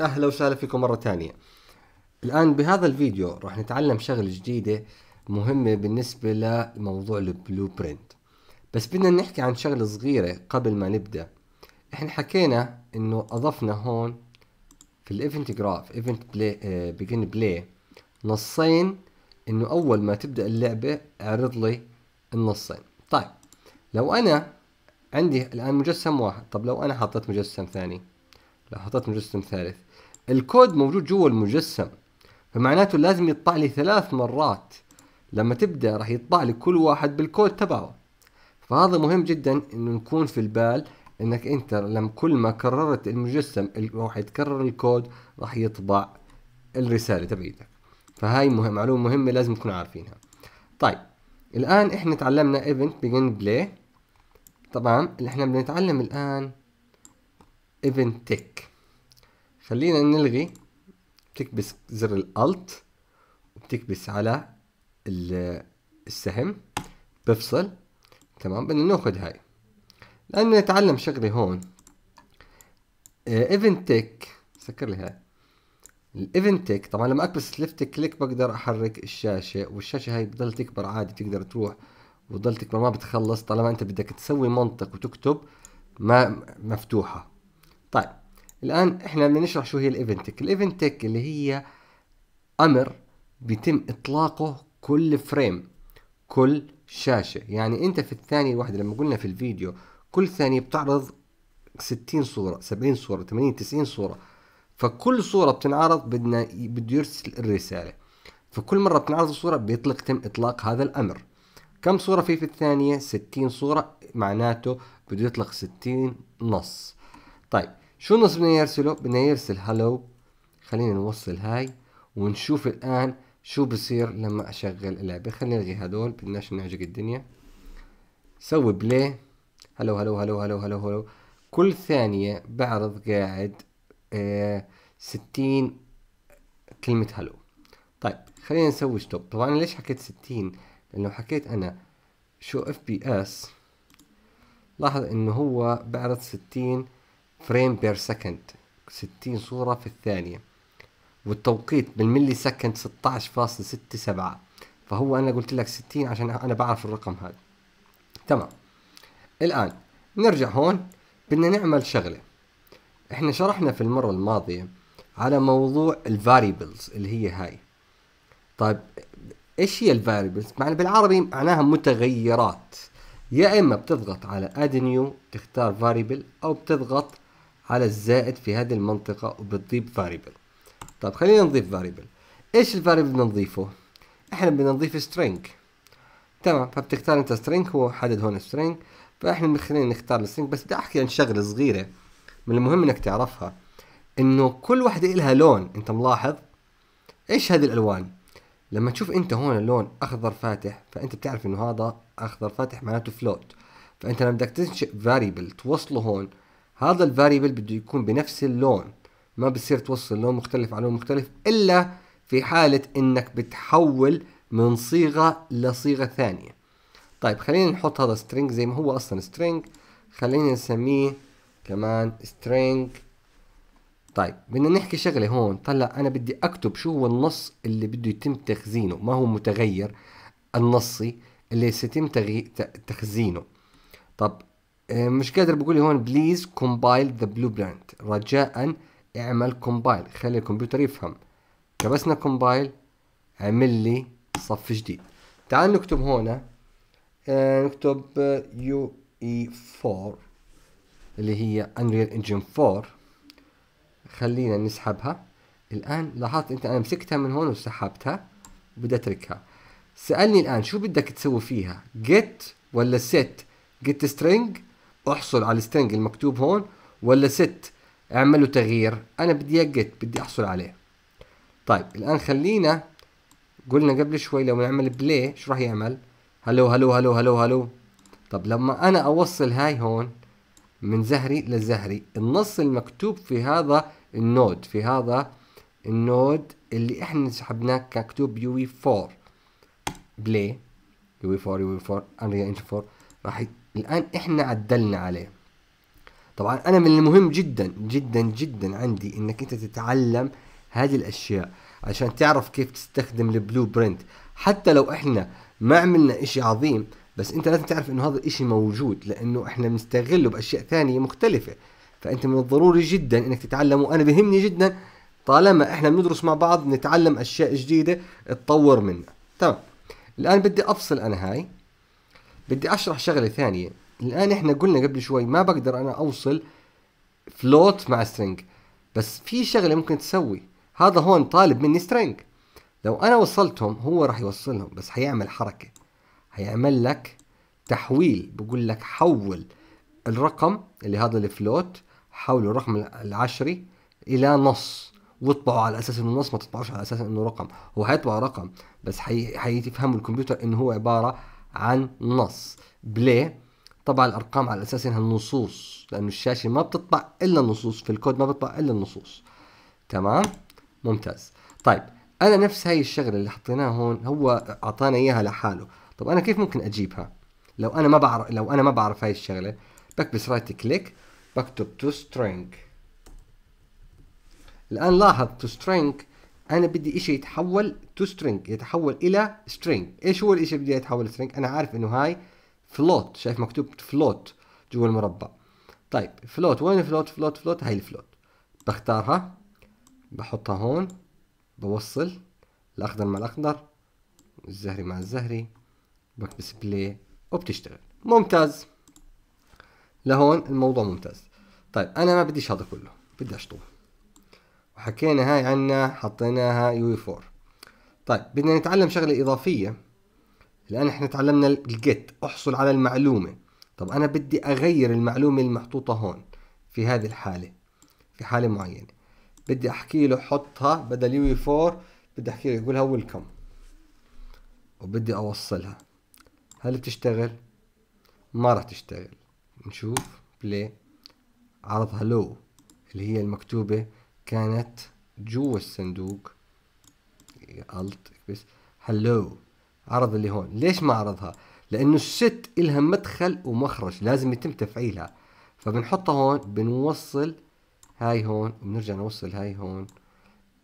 اهلا وسهلا فيكم مره ثانيه الان بهذا الفيديو راح نتعلم شغله جديده مهمه بالنسبه لموضوع البلو برنت. بس بدنا نحكي عن شغله صغيره قبل ما نبدا احنا حكينا انه اضفنا هون في الايفنت جراف ايفنت بلاي بيجن بلاي نصين انه اول ما تبدا اللعبه اعرض لي النصين طيب لو أنا عندي الآن مجسم واحد طب لو أنا حطيت مجسم ثاني لو حطيت مجسم ثالث الكود موجود جوا المجسم فمعناته لازم يطبع لي ثلاث مرات لما تبدأ راح يطبع لي كل واحد بالكود تبعه فهذا مهم جدا انه نكون في البال انك انت لما كل ما كررت المجسم راح يتكرر الكود راح يطبع الرسالة تبعيتك فهاي مهم معلومة مهمة لازم تكون عارفينها طيب الآن احنا تعلمنا ايفنت بيجن بلاي طبعا اللي احنا بنتعلم الآن event tick خلينا نلغي بتكبس زر الالت وبتكبس على السهم بفصل تمام بدنا ناخذ هاي لانه نتعلم شغلة هون ايفنت تك سكر لي هاي الايفنت تك طبعا لما اكبس ليفت كليك بقدر احرك الشاشه والشاشه هاي بتضل تكبر عادي بتقدر تروح وتضل تكبر ما بتخلص طالما انت بدك تسوي منطق وتكتب ما مفتوحه طيب الان احنا بدنا نشرح شو هي الايفنت تك الايفنت تك اللي هي امر بيتم اطلاقه كل فريم كل شاشه يعني انت في الثانيه الواحده لما قلنا في الفيديو كل ثانيه بتعرض 60 صوره 70 صوره 80 90 صوره فكل صوره بتنعرض بدنا بده يرسل الرساله فكل مره بتنعرض الصوره بيطلق تم اطلاق هذا الامر كم صورة في في الثانية؟ 60 صورة معناته بده يطلق 60 نص طيب شو النص بدنا يرسله؟ بدنا يرسل هلو خلينا نوصل هاي ونشوف الآن شو بصير لما أشغل اللعبة خلينا نلغي هدول بدناش نعجق الدنيا سوي بلاي هلو هلو هلو هلو هلو هلو كل ثانية بعرض قاعد آه ستين كلمة هلو طيب خلينا نسوي ستوب طبعا ليش حكيت ستين؟ لو حكيت انا شو اف بي اس لاحظ انه هو بعرض 60 فريم بير سكند 60 صورة في الثانية والتوقيت بالملي سكند 16.67 فهو انا قلت لك 60 عشان انا بعرف الرقم هذا تمام الان نرجع هون بدنا نعمل شغله احنا شرحنا في المره الماضيه على موضوع الفاريبلز اللي هي هاي طيب ايش هي الفاريبلز؟ معنى بالعربي معناها متغيرات يا اما بتضغط على اد نيو تختار فاريبل او بتضغط على الزائد في هذه المنطقه وبتضيف فاريبل طيب خلينا نضيف فاريبل ايش الفاريبل بدنا نضيفه احنا بدنا نضيف سترينج تمام فبتختار انت سترينج هو حدد هون سترينج فاحنا خلينا نختار السترينج بس بدي احكي عن شغله صغيره من المهم انك تعرفها انه كل وحده لها لون انت ملاحظ ايش هذه الالوان لما تشوف انت هون اللون اخضر فاتح فانت بتعرف انه هذا اخضر فاتح معناته فلوت فانت لما بدك تنشئ فاريبل توصله هون هذا الفاريبل بده يكون بنفس اللون ما بصير توصل لون مختلف على لون مختلف الا في حالة انك بتحول من صيغة لصيغة ثانية طيب خلينا نحط هذا string زي ما هو اصلا string خلينا نسميه كمان string طيب بدنا نحكي شغله هون طلع انا بدي اكتب شو هو النص اللي بده يتم تخزينه ما هو متغير النصي اللي سيتم تغي... تخزينه طب آه، مش قادر بقول لي هون بليز كومبايل ذا بلو برنت رجاء اعمل كومبايل خلي الكمبيوتر يفهم كبسنا كومبايل عمل لي صف جديد تعال نكتب هون آه، نكتب يو اي 4 اللي هي انريل انجن 4 خلينا نسحبها الآن لاحظت أنت أنا مسكتها من هون وسحبتها وبدي أتركها سألني الآن شو بدك تسوي فيها جيت ولا سيت جيت سترينج احصل على السترينج المكتوب هون ولا set اعمله تغيير أنا بدي إياه جيت بدي أحصل عليه طيب الآن خلينا قلنا قبل شوي لو نعمل بلاي شو راح يعمل هلو هلو هلو هلو هلو طب لما أنا أوصل هاي هون من زهري للزهري النص المكتوب في هذا النود في هذا النود اللي احنا سحبناه كمكتوب يو اي 4 بلاي يو اي 4 يو اي 4 انريا انجن 4 راح الان احنا عدلنا عليه طبعا انا من المهم جدا جدا جدا عندي انك انت تتعلم هذه الاشياء عشان تعرف كيف تستخدم البلو برنت حتى لو احنا ما عملنا اشي عظيم بس انت لازم تعرف انه هذا الشيء موجود لانه احنا بنستغله باشياء ثانيه مختلفه فانت من الضروري جدا انك تتعلم وانا بهمني جدا طالما احنا بندرس مع بعض نتعلم اشياء جديده تطور منا تمام الان بدي افصل انا هاي بدي اشرح شغله ثانيه الان احنا قلنا قبل شوي ما بقدر انا اوصل فلوت مع سترينج بس في شغله ممكن تسوي هذا هون طالب مني سترينج لو انا وصلتهم هو راح يوصلهم بس حيعمل حركه هيعمل لك تحويل بقول لك حول الرقم اللي هذا الفلوت حول الرقم العشري الى نص واطبعه على اساس انه نص ما تطبعوش على اساس انه رقم هو هيطبع رقم بس حيفهموا الكمبيوتر انه هو عباره عن نص بلاي طبع الارقام على اساس انها نصوص لانه الشاشه ما بتطبع الا النصوص في الكود ما بتطبع الا النصوص تمام ممتاز طيب انا نفس هاي الشغله اللي حطيناها هون هو اعطانا اياها لحاله طب انا كيف ممكن اجيبها لو انا ما بعرف لو انا ما بعرف هاي الشغله بكبس رايت كليك بكتب تو سترينج الان لاحظ تو سترينج انا بدي شيء يتحول تو سترينج يتحول الى سترينج ايش هو الشيء بدي يتحول سترينج انا عارف انه هاي فلوت شايف مكتوب فلوت جوا المربع طيب فلوت وين فلوت فلوت فلوت هاي الفلوت بختارها بحطها هون بوصل الاخضر مع الاخضر الزهري مع الزهري بكبس بلاي وبتشتغل ممتاز لهون الموضوع ممتاز طيب انا ما بديش هذا كله بدي اشطب وحكينا هاي عنا حطيناها يو 4 طيب بدنا نتعلم شغله اضافيه الان احنا تعلمنا الجيت احصل على المعلومه طب انا بدي اغير المعلومه المحطوطه هون في هذه الحاله في حاله معينه بدي احكي له حطها بدل يو 4 بدي احكي له يقولها ويلكم وبدي اوصلها هل بتشتغل ما راح تشتغل نشوف بلاي عرض هلو اللي هي المكتوبة كانت جوا الصندوق الت بس هلو عرض اللي هون ليش ما عرضها لانه الست الها مدخل ومخرج لازم يتم تفعيلها فبنحطها هون بنوصل هاي هون بنرجع نوصل هاي هون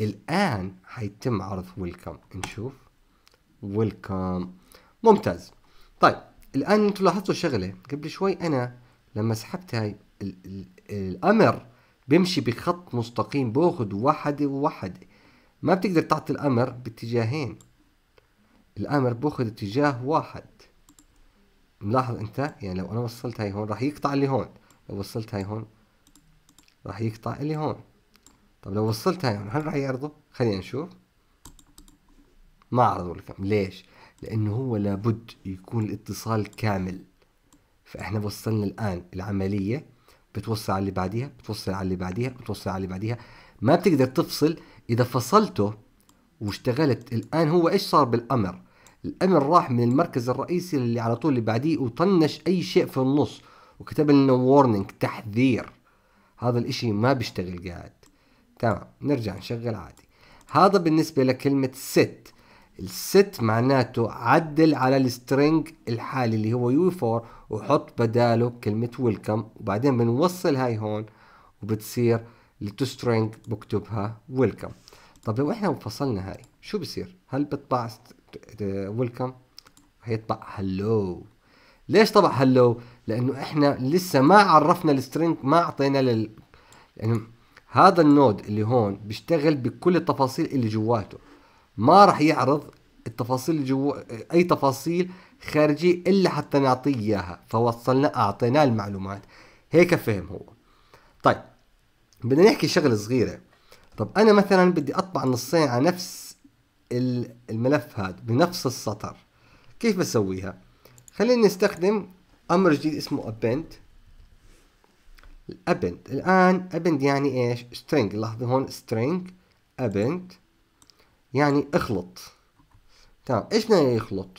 الان حيتم عرض ويلكم نشوف ويلكم ممتاز طيب الان انتم لاحظتوا شغله قبل شوي انا لما سحبت هاي الـ الـ الامر بيمشي بخط مستقيم باخذ وحده وواحد ما بتقدر تعطي الامر باتجاهين الامر باخذ اتجاه واحد ملاحظ انت يعني لو انا وصلت هاي هون راح يقطع اللي هون لو وصلت هاي هون راح يقطع اللي هون طب لو وصلت هاي هون هل راح يعرضه خلينا نشوف ما عرضوا لكم ليش لأنه هو لابد يكون الاتصال كامل فإحنا وصلنا الآن العملية بتوصل على اللي بعديها بتوصل على اللي بعديها بتوصل على اللي بعديها ما بتقدر تفصل إذا فصلته واشتغلت الآن هو إيش صار بالأمر الأمر راح من المركز الرئيسي اللي على طول اللي بعديه وطنش أي شيء في النص وكتب لنا وورنينج تحذير هذا الإشي ما بيشتغل قاعد تمام نرجع نشغل عادي هذا بالنسبة لكلمة ست الست معناته عدل على السترينج الحالي اللي هو يو 4 وحط بداله كلمة ويلكم وبعدين بنوصل هاي هون وبتصير التو سترينج بكتبها ويلكم طب لو احنا فصلنا هاي شو بصير هل بتطبع ويلكم هيطبع هلو ليش طبع هلو لانه احنا لسه ما عرفنا السترينج ما اعطينا لل يعني هذا النود اللي هون بيشتغل بكل التفاصيل اللي جواته ما راح يعرض التفاصيل اللي جوا اي تفاصيل خارجيه الا حتى نعطيه اياها فوصلنا اعطيناه المعلومات هيك فهم هو طيب بدنا نحكي شغله صغيره طب انا مثلا بدي اطبع نصين على نفس الملف هذا بنفس السطر كيف بسويها خلينا نستخدم امر جديد اسمه append الابند الان ابند يعني ايش string لاحظوا هون string append يعني اخلط تمام ايش يعني يخلط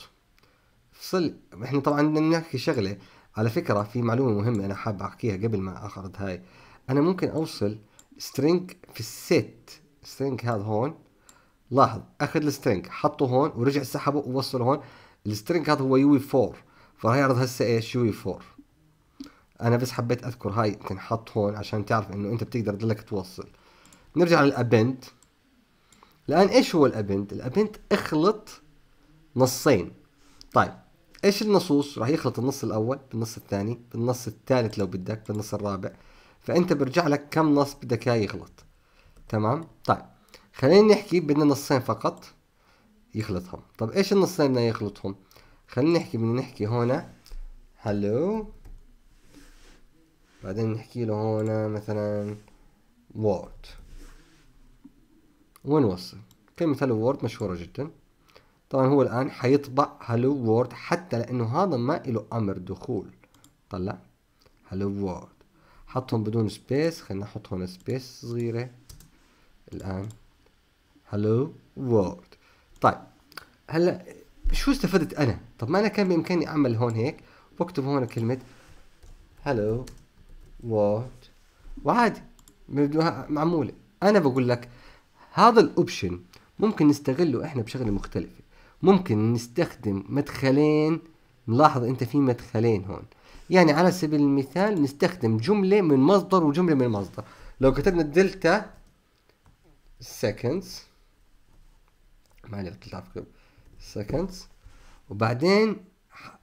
فصل احنا طبعا بدنا نحكي شغله على فكره في معلومه مهمه انا حاب احكيها قبل ما اخرج هاي انا ممكن اوصل سترينج في السيت سترينج هذا هون لاحظ اخذ السترينج حطه هون ورجع سحبه ووصله هون السترينج هذا هو يو 4 e فراح يعرض هسه ايش يو 4 e انا بس حبيت اذكر هاي تنحط هون عشان تعرف انه انت بتقدر تضلك توصل نرجع للابند الآن إيش هو الابنت الابنت اخلط نصين طيب إيش النصوص؟ راح يخلط النص الأول بالنص الثاني بالنص الثالث لو بدك بالنص الرابع فأنت برجع لك كم نص بدك إياه يخلط تمام؟ طيب خلينا نحكي بدنا نصين فقط يخلطهم طب إيش النصين بدنا يخلطهم؟ خلينا نحكي بدنا نحكي هنا هلو بعدين نحكي له هنا مثلا وورد ونوصل كلمة هلو وورد مشهورة جدا طبعا هو الآن حيطبع هلو وورد حتى لأنه هذا ما له أمر دخول طلع هلو وورد حطهم بدون سبيس خلينا نحط هنا سبيس صغيرة الآن هلو وورد طيب هلا شو استفدت أنا؟ طب ما أنا كان بإمكاني أعمل هون هيك واكتب هون كلمة هلو وورد وعادي معمولة أنا بقول لك هذا الاوبشن ممكن نستغله احنا بشغله مختلفه ممكن نستخدم مدخلين نلاحظ انت في مدخلين هون يعني على سبيل المثال نستخدم جمله من مصدر وجمله من مصدر لو كتبنا دلتا seconds ما تعرف seconds وبعدين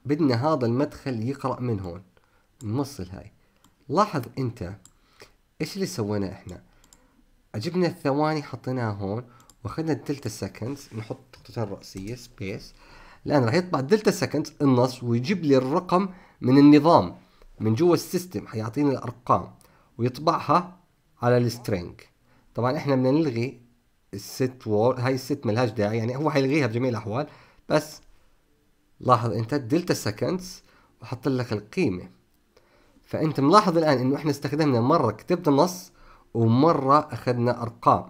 بدنا هذا المدخل يقرأ من هون نوصل هاي لاحظ انت ايش اللي سويناه احنا جبنا الثواني حطيناها هون واخذنا الدلتا سكندز نحط نقطتين رئيسيه سبيس الان راح يطبع الدلتا سكندز النص ويجيب لي الرقم من النظام من جوا السيستم حيعطيني الارقام ويطبعها على السترينج طبعا احنا بدنا نلغي الست وور هاي الست ملهاش داعي يعني هو حيلغيها بجميع الاحوال بس لاحظ انت الدلتا سكندز وحط لك القيمه فانت ملاحظ الان انه احنا استخدمنا مره كتبت النص ومرة أخذنا أرقام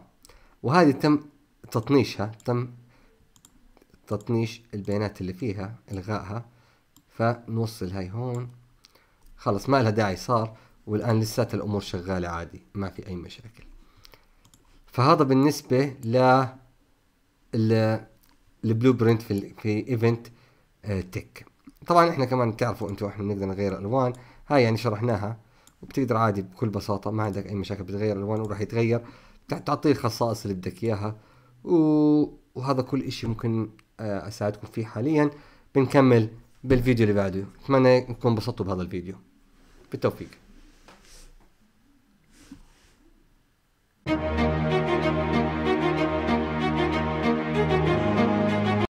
وهذه تم تطنيشها تم تطنيش البيانات اللي فيها إلغائها فنوصل هاي هون خلص ما لها داعي صار والآن لسات الأمور شغالة عادي ما في أي مشاكل فهذا بالنسبة ل البلو برنت في في ايفنت آه، تك طبعا احنا كمان تعرفوا انتم احنا نقدر نغير الوان هاي يعني شرحناها وبتقدر عادي بكل بساطة ما عندك أي مشاكل بتغير الألوان وراح يتغير تعطيه الخصائص اللي بدك إياها وهذا كل إشي ممكن آه، أساعدكم فيه حاليا بنكمل بالفيديو اللي بعده أتمنى انكم انبسطتوا بهذا الفيديو بالتوفيق